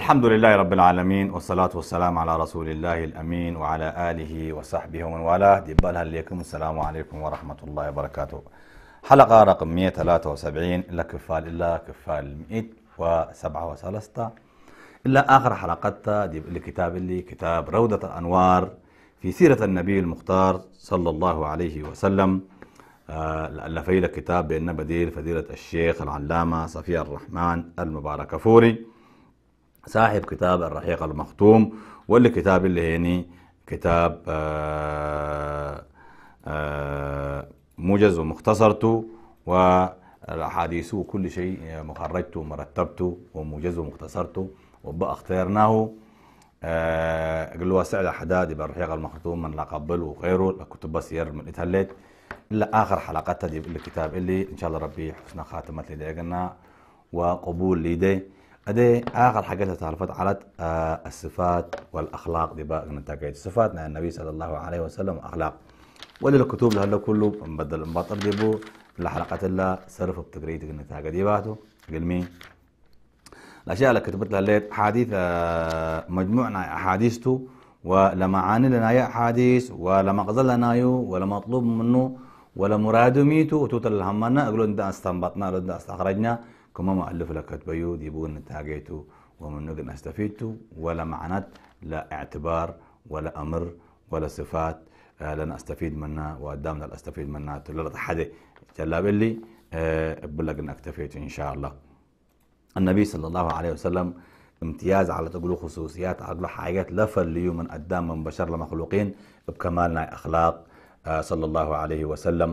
الحمد لله رب العالمين والصلاة والسلام على رسول الله الأمين وعلى آله وصحبه ومن والاه دبالها هليكم السلام عليكم ورحمة الله وبركاته حلقة رقم 173 إلا كفال إلا كفال 137 إلا آخر حلقتها الكتاب اللي كتاب روضة الأنوار في سيرة النبي المختار صلى الله عليه وسلم آه، ألف كتاب بأن بديل فضيلة الشيخ العلامة صفية الرحمن المبارك فوري صاحب كتاب الرحيق المختوم واللي كتاب اللي هيني كتاب آآ آه، آآ آه، موجز ومختصرته والأحاديث وكل شيء مخرجته ومرتبته وموجز ومختصرته وبقى اختيرناه آه، قال له سعد حدادي بالرحيق المختوم من لا قبل وغيره الكتب بس من اتهلت إلا آخر حلقات الكتاب اللي إن شاء الله ربي حسن خاتمة قلنا وقبول لديه هذه اخر حاجه تعرفت على آه، الصفات والاخلاق دي بقى نتاكيت الصفات يعني النبي صلى الله عليه وسلم واخلاق ولي الكتب لهلا كله بدل مبطل ديبو لحلقة الله صرف بتقريد نتاكيت دي باتو قلمي الاشياء اللي كتبت لها حديث آه، مجموعنا أحاديثه ولما عاني لنا يا حديث ولا لنا يو ولا مطلوب منه ولا مراد ميتو وتوتل الهمنا اقول انت استنبطنا ولا استخرجنا كما ما ألف لك تبيو ديبون نتاقيتو ومن نجن استفيدتو ولا معنات لا اعتبار ولا أمر ولا صفات آه، لنا استفيد منها وقدامنا لا استفيد منها تلرد حد جلاب اللي آه، لك إن أكتفيت ان شاء الله النبي صلى الله عليه وسلم امتياز على تقول خصوصيات على حاجات لفل ليوم قدام من بشر لمخلوقين بكمالنا اخلاق آه، صلى الله عليه وسلم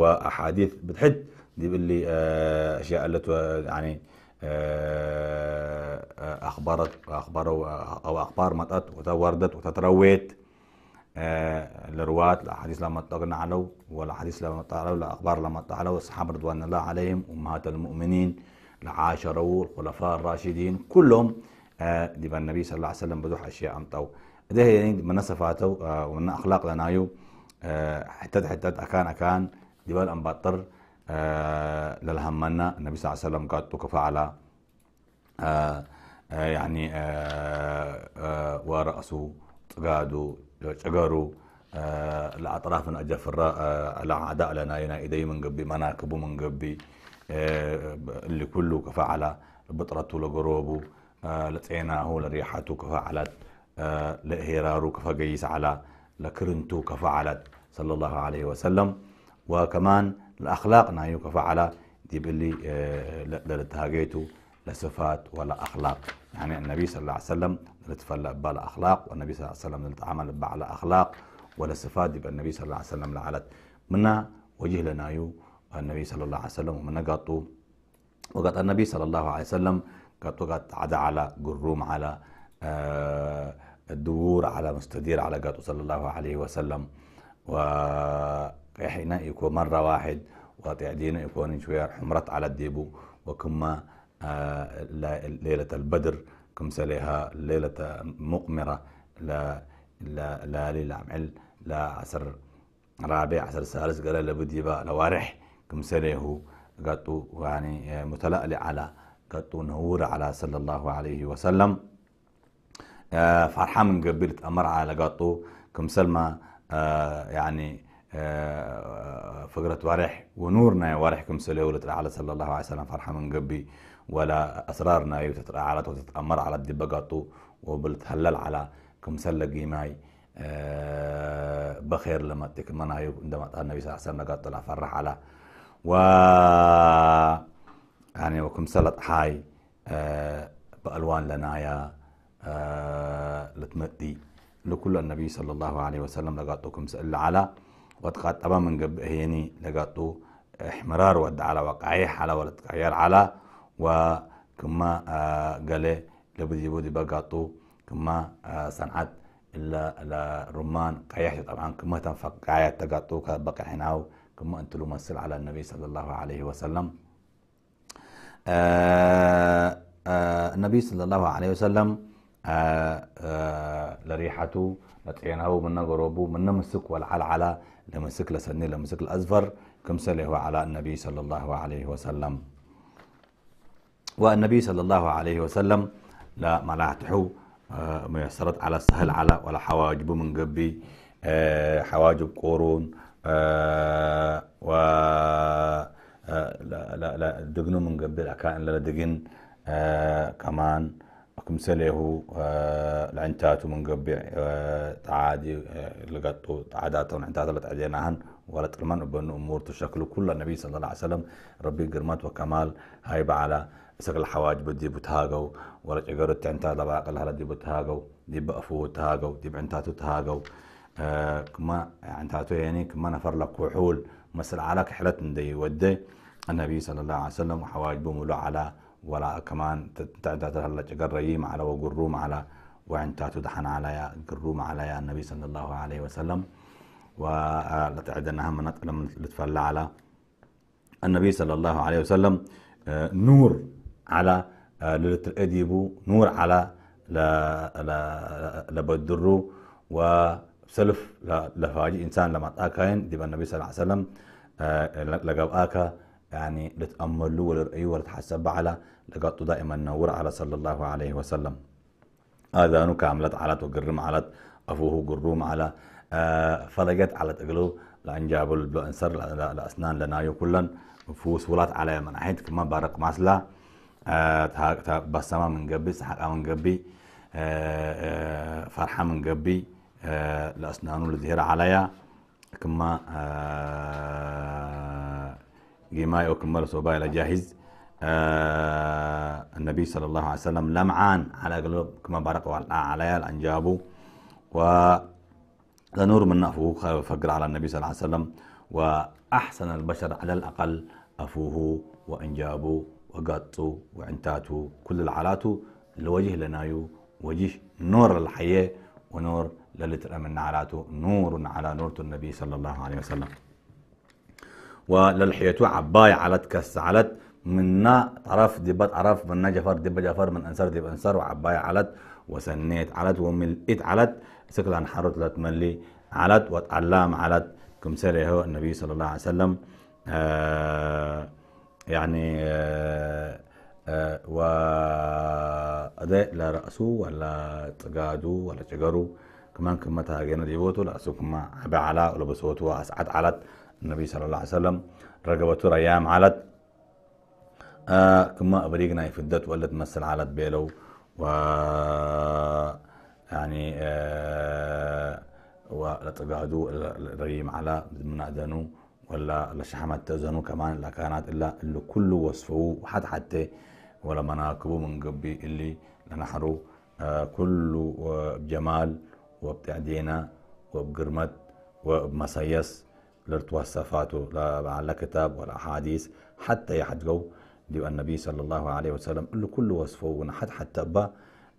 واحاديث بتحد دي باللي آه، اشياء التي يعني آه، اخبرت اخبار او اخبار مطت وتوردت وتترويت الروات آه، الاحاديث لما اطلقنا علو والاحاديث لما علو الاخبار لما علو الصحابه رضوان الله عليهم امهات المؤمنين العاشرة الخلفاء الراشدين كلهم دي النبي صلى الله عليه وسلم بدوح اشياء امطوا ده يعني من صفاته ومن اخلاق لنايو حتى حتى اكان اكان ديبال امبطر آه، للهمنا النبي صلى الله عليه وسلم قد وكفعل آه، آه، يعني ورأسه تقادو تقارو لأطراف أجف الأعداء لنا ينا إيدي من قبي مناكب من قبي اللي كله كفعل بطرته لقروبه لتعيناه لريحته كفعلت لإهيراره كفى جيس على لكرنته كفعلت صلى الله عليه وسلم وكمان الاخلاق نايوك فعلا دي باللي آه، لا لتهاجيتو ولا اخلاق يعني النبي صلى الله عليه وسلم نتفلى بلا اخلاق والنبي صلى الله عليه وسلم نتعامل بعلى اخلاق ولا صفات دي بالنبي صلى الله عليه وسلم لعلت منا وجه لنايو النبي صلى الله عليه وسلم ومنا قطو وقت النبي صلى الله عليه وسلم قطو قط عدا على قروم على آه، الدور على مستدير على قطو صلى الله عليه وسلم و قيحنا يكون مرة واحد وتعدينا يكون شوية حمرت على الديبو وكما آه، ليلة البدر كم سليها ليلة مقمرة لا لا لا عمل لا عصر رابع عصر سالس قال لابد يبقى لوارح كم سليه قطو يعني متلألئ على قطو نهور على صلى الله عليه وسلم آه، فرحة من قبلت أمر على قطو كم سلمة آه، يعني آه، فقرة وارح ونورنا وارحكم كم سليو على صلى الله عليه وسلم فرحة من قبي ولا أسرارنا يتترعالة وتتأمر على الدبقاتو وبلتهلل على كم سلقي ماي آه، بخير لما تكمن هاي عندما النبي صلى الله عليه وسلم قال طلع فرح على و يعني وكم سلط حاي آه، بألوان لنايا لتمدي لكل النبي صلى الله عليه وسلم لقاطكم سأل على وتقات طبعا من جب هيني لقاتو احمرار ود على وقعي حالة ولا تغير على وكما آه، قال لبدي بودي بقاتو كما آه، صنعت إلا الرمان قيحت طبعا كما تنفق قاية تقاتو كبقى حناو كما أنت لمسل على النبي صلى الله عليه وسلم آآ آه، آآ النبي صلى الله عليه وسلم آآ لريحته من ንጥዕናዊ من مسك ወልዓልዓላ لمسك لسني لمسك الأزفر كم سله على النبي صلى الله عليه وسلم والنبي صلى الله عليه وسلم لا ملاحته آه، ميسرت على السهل على ولا حواجب من قبي آه، حواجب قرون آه، و لا لا لا دقنو من قبل أكائن لا دقن كمان كم كمسليه العنتات آه، من قبع آه، تعادي آه، لقطو تعادات والعنتات اللي تعديناهن ولا ترمان بأنه أمور تشكل كل النبي صلى الله عليه وسلم ربي قرمات وكمال هاي على سقل الحواج بدي بتهاجو ولا تجارة تعنتات لبا أقل هلا دي بتهاجو دي بقفو تهاجو دي بعنتاتو تهاجو آه كما عنتاتو يعني كما نفر لك وحول مثل على كحلة دي ودي النبي صلى الله عليه وسلم وحواج بمولو على ولا كمان تقري على وقروم على تاتو دحن على يا قروم على يا النبي صلى الله عليه وسلم وتعد آه، أنها من لم تفلى على النبي صلى الله عليه وسلم آه، نور على آه، للتأديبو نور على لبدرو وسلف لفاجئ إنسان لما تأكاين دي النبي صلى الله عليه وسلم لقب آكا يعني له ولرأيه ولتحسب على لقاته دائما نور على صلى الله عليه وسلم آذانك عملت علت وقرم علت أفوه قروم على آه فلقت على تقلو لأن جابوا الأنسر الأسنان لنايو كلا فوس ولات على من حيث كما بارق ماسلا آه بسمة من قبي سحقا من قبي آه،, آه فرحة من قبي آه، لأسنانه لذهر عليا كما آه، جماي أكل مرس وبايلا جاهز آه النبي صلى الله عليه وسلم لمعان على قلوب كما بارك على أن الأنجابه و نور من أفوه فقر على النبي صلى الله عليه وسلم وأحسن البشر على الأقل أفوه وأنجابه وقطه وعنتاته كل العلاته الوجه لنايو وجه نور الحياة ونور للي من نعلاته نور على نورة النبي صلى الله عليه وسلم وللحيتو عباي علت كس علت منا طرف دبا عرف منا جفر دبا جفر من انصار دبا انصار وعباي علت وسنيت علت وملئت علت سكلا لا لتملي علت وتعلم علت كم سالي هو النبي صلى الله عليه وسلم آه يعني آه آه و أداء لا رأسه ولا تقادو ولا تجارو كمان كمتها تهاجينا ديبوتو لأسو كما عبا على بسوتو أسعد علت النبي صلى الله عليه وسلم رقبته ريام علت آه كما أبريقنا في ولا تمثل علت بيلو و يعني آه ولتقعدوا الريم على من منادنو ولا لشحمة تزنو كمان لا كانت إلا اللي كله وصفه حد حتى ولا مناكبه من قبي اللي لنحرو آه كله آه، بجمال وبتعدينا وبقرمت وبمسيس لتوصفاته لا على كتاب ولا حديث حتى يحدقوا ديو النبي صلى الله عليه وسلم اللي كل وصفه ونحد حتى با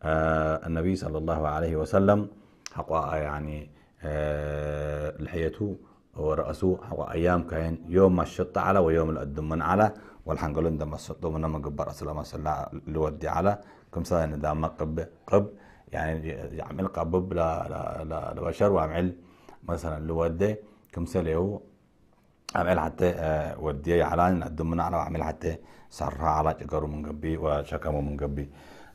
آه النبي صلى الله عليه وسلم حقا يعني آه لحيته ورأسه حقا أيام كاين يوم ما الشط على ويوم الأدم من على والحمد لله دم الشط من ما قبر أسلام صلى لودي على كم سنة ندام قب قب يعني يعمل قبب لبشر وعمل مثلا لودي هو عمل حتى آه، ودي علان الدمنا على عمل حتى سرع على جكرو من قبي وشكم من قبي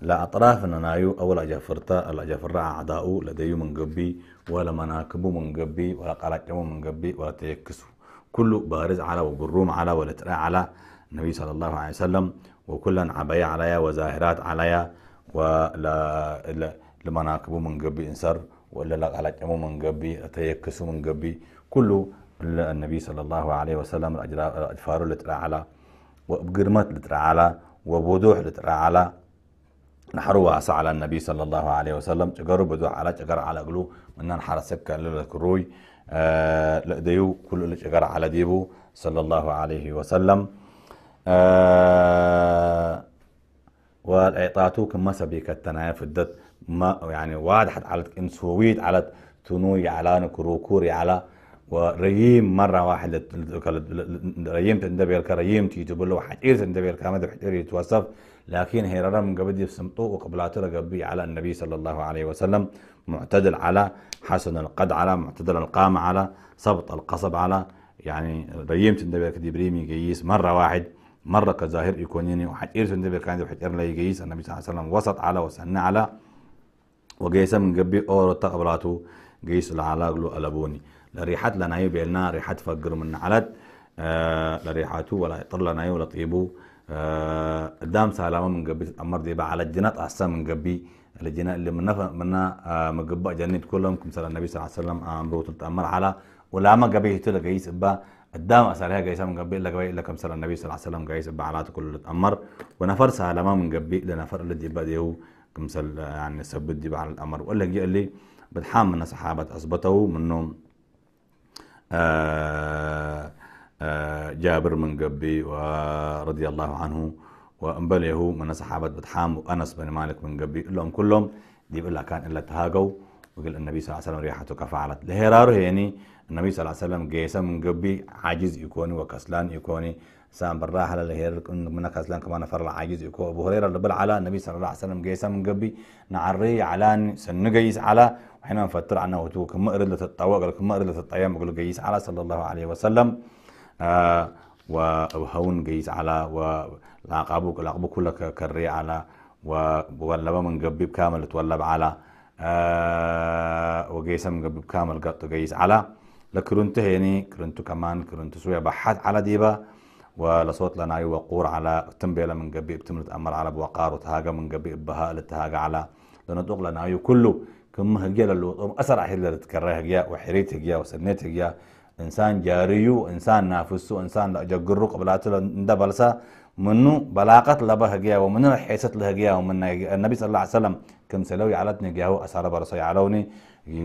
لا أطرافنا نايو أول أجفرتا الأجفرة أعداؤه لديو من قبي ولا مناكبه من قبي ولا قلقمه من قبي ولا تيكسو كله بارز على وقروم على ولا ترى على النبي صلى الله عليه وسلم وكلا عبايا عليا وزاهرات عليا ولا لمناكبه من قبي انسر ولا لا قلقمه من قبي تيكسو من قبي كله النبي صلى الله عليه وسلم الأجفار اللي ترى على وبقرمت اللي ترى على وبوضوح اللي ترى على نحروا عصا على النبي صلى الله عليه وسلم تجرب بدوح على تجر على قلو من نحر سبكا للكروي آه لأديو كل اللي تجر على ديبو صلى الله عليه وسلم آه والإعطاتو كما سبيك التنايا في الدت ما يعني واضحة على إنسويت على تنوي على نكروكوري على وريم مرة واحده ريم تندبير كريم تيجي بلو له حتير تندبير كامد حتير يتوصف لكن هي رم قبدي بسمطو وقبلاتر قبي على النبي صلى الله عليه وسلم معتدل على حسن القد على معتدل القام على سبط القصب على يعني ريم تندبير كدبريمي جيس مرة واحد مرة كظاهر يكونيني وحتير تندبير كامد حتير لا يقيس النبي صلى الله عليه وسلم وسط على وسن على وقيسم قبي أورطة قبلاتو قيس العلاق له ألبوني لريحات لنايو بيلنا ريحات فقر من علت آه، لريحاتو ولا يطر لنايو ولا طيبو آه، دام سلامة من قبي أمر دي على الجنات أحسن من قبي الجنة اللي من منا آه، مقبا جنات كلهم كم سال النبي صلى الله عليه وسلم أمره تتأمر على ولا ما قبي هتلا جيس إبا الدام أسألها جيسة من قبي إلا قبي إلا كم سال النبي صلى الله عليه وسلم جيس إبا على كل الأمر ونفر سلامة من قبي لنفر اللي ديبا ديو كم سال يعني سبت ديبا على الأمر ولا قال لي بتحام من الصحابة أثبتوا منهم آه، آه، جابر من قبي ورضي الله عنه وانبله من الصحابة بتحام وأنس بن مالك من قبي لهم كلهم دي بالله كان إلا تهاجوا وقال النبي صلى الله عليه وسلم ريحتك فعلت لهرار يعني النبي صلى الله عليه وسلم جيسا من قبي عاجز يكوني وكسلان يكوني سام بالراحة لهير من كسلان كمان فرع عاجز يكون أبو هريرة اللي على النبي صلى الله عليه وسلم جيسا من قبي نعري على سنجيس على وحين نفتر عنه وتو كم أرد قال كم أرد لتطيام يقول جيس على صلى الله عليه وسلم آه وهون جيس على ولاقبوك لاقبوك كلك كري على ولبا من قبي بكامل تولب على آه، وجيسم قبل كامل قط جيس على لكرنت هني كرنت كمان كرنت سويا بحات على ديبا ولصوت لنا وقور على تنبيل من قبي بتمرت أمر على بوقار وتهاجا من قبي بها للتهاجا على لنطق لنا كله كم هجيا للو أسرع هجيا لتكره هجيا وحريت هجيا وسنيت هجيا إنسان جاريو إنسان نافسو إنسان لا جقرق بلاتو ندبلسا منو بلاقت لبه جيا ومنو حيست له جيا ومن النبي صلى الله عليه وسلم كم سلوي علتني جاو أسعار برصي علوني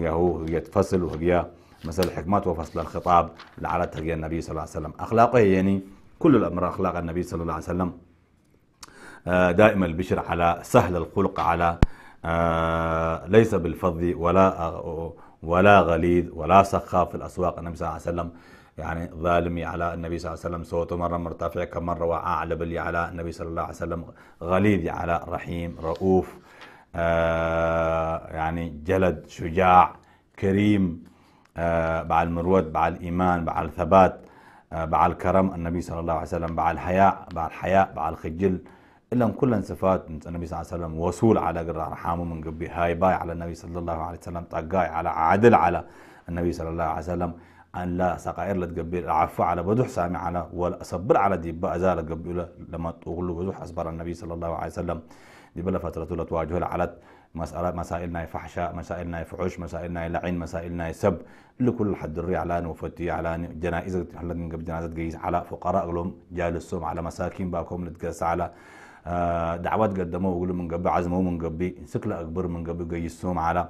جاو يتفصل وهجيا مثل الحكمات وفصل الخطاب لعلتها جيا النبي صلى الله عليه وسلم أخلاقه يعني كل الأمر أخلاق النبي صلى الله عليه وسلم آه، دائما البشر على سهل الخلق على آه، ليس بالفظ ولا آه، ولا غليظ ولا سخاف في الأسواق النبي صلى الله عليه وسلم يعني ظالمي على النبي صلى الله عليه وسلم صوته مرة مرتفع كم مرة وقع لبلي على النبي صلى الله عليه وسلم غليظي على رحيم رؤوف آه يعني جلد شجاع كريم آه بعد المرود بعد الإيمان بعد الثبات آه بعد الكرم النبي صلى الله عليه وسلم بعد الحياء بعد الحياء بعد الخجل إلا كل صفات النبي صلى الله عليه وسلم وصول على قرار رحمه من قبي هاي باي على النبي صلى الله عليه وسلم طقاي على عدل على النبي صلى الله عليه وسلم أن لا سقائر لتقبل عفو على بدوح سامع على ولا أصبر على دي بأزال قبل لما تقول بدوح أصبر النبي صلى الله عليه وسلم دي بلا فترة لا تواجه على مسألة مسائلنا فحشاء مسائلنا فعش مسائلنا لعين مسائلنا سب لكل حد الري على وفتي على جنائز حلت قبل جنازة قيس على فقراء لهم جالسهم على مساكين باكم نتقس على آه، دعوات قدموا وقولوا من قبل عزموا من قبل سكلة أكبر من قبل قيسهم على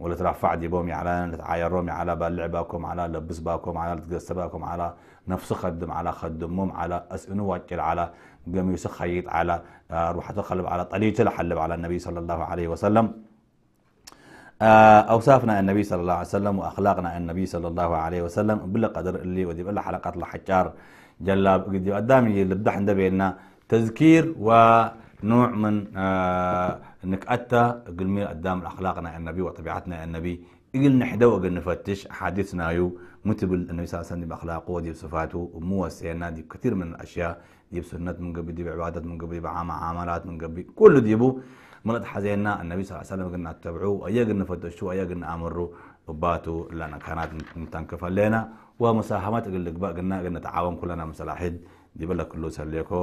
ولترفع بومي على رومي على بلعباكم على لبسباكم على باكم على نفس خدم على خدمهم على اسئنو واجل على قميص خيط على آه، روح تخلب على طليت لحلب على النبي صلى الله عليه وسلم آه، أوصافنا النبي صلى الله عليه وسلم وأخلاقنا النبي صلى الله عليه وسلم بلا قدر اللي ودي بلا حلقات الحجار جلاب قدامي اللي بدح بيننا تذكير و نوع من آه انك اتى قلمي قدام اخلاقنا النبي وطبيعتنا النبي قلنا حدا وقلنا نفتش احاديثنا يو متبل النبي صلى الله عليه وسلم باخلاقه ودي بصفاته ومو وسعنا دي كثير من الاشياء دي بسنات من قبل دي بعبادات من قبل بعملات من قبل كله بو من حزينا النبي صلى الله عليه وسلم قلنا اتبعوه ايا قلنا فتشوه ايا قلنا امروا وباتوا لنا كانت متنكفا لنا ومساهمات قلنا قلنا تعاون كلنا مسلاحد دي بلا كله سليكو